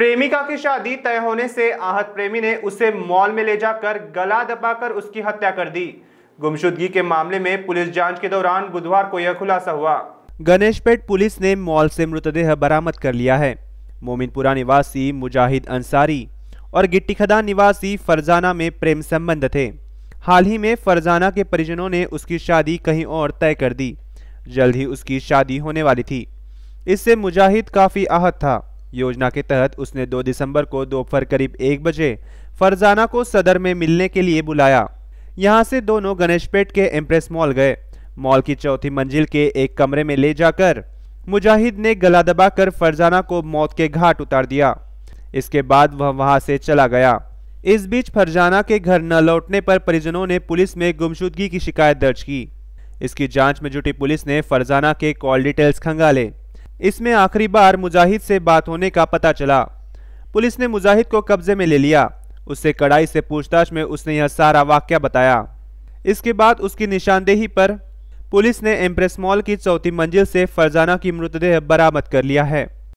प्रेमिका की शादी तय होने से आहत प्रेमी ने उसे मॉल में ले जाकर गला दबाकर उसकी हत्या कर दी गुमशुदगी के मामले में पुलिस जांच के दौरान बुधवार को यह खुलासा हुआ गणेशपेट पुलिस ने मॉल से मृतदेह बरामद कर लिया है मोमिनपुरा निवासी मुजाहिद अंसारी और गिट्टी खदान निवासी फरजाना में प्रेम संबंध थे हाल ही में फरजाना के परिजनों ने उसकी शादी कहीं और तय कर दी जल्द ही उसकी शादी होने वाली थी इससे मुजाहिद काफ़ी आहत था योजना के तहत उसने 2 दिसंबर को दोपहर करीब एक बजे फरजाना को सदर में मिलने के लिए बुलाया यहाँ से दोनों गणेशपेट के एम्प्रेस मॉल गए मॉल की चौथी मंजिल के एक कमरे में ले जाकर मुजाहिद ने गला दबाकर फरजाना को मौत के घाट उतार दिया इसके बाद वह वहां से चला गया इस बीच फरजाना के घर न लौटने पर परिजनों ने पुलिस में गुमशुदगी की शिकायत दर्ज की इसकी जांच में जुटी पुलिस ने फरजाना के कॉल डिटेल्स खंगाले इसमें आखिरी बार मुजाहिद से बात होने का पता चला पुलिस ने मुजाहिद को कब्जे में ले लिया उससे कड़ाई से पूछताछ में उसने यह सारा वाक्य बताया इसके बाद उसकी निशानदेही पर पुलिस ने एम्प्रेस मॉल की चौथी मंजिल से फरजाना की मृतदेह बरामद कर लिया है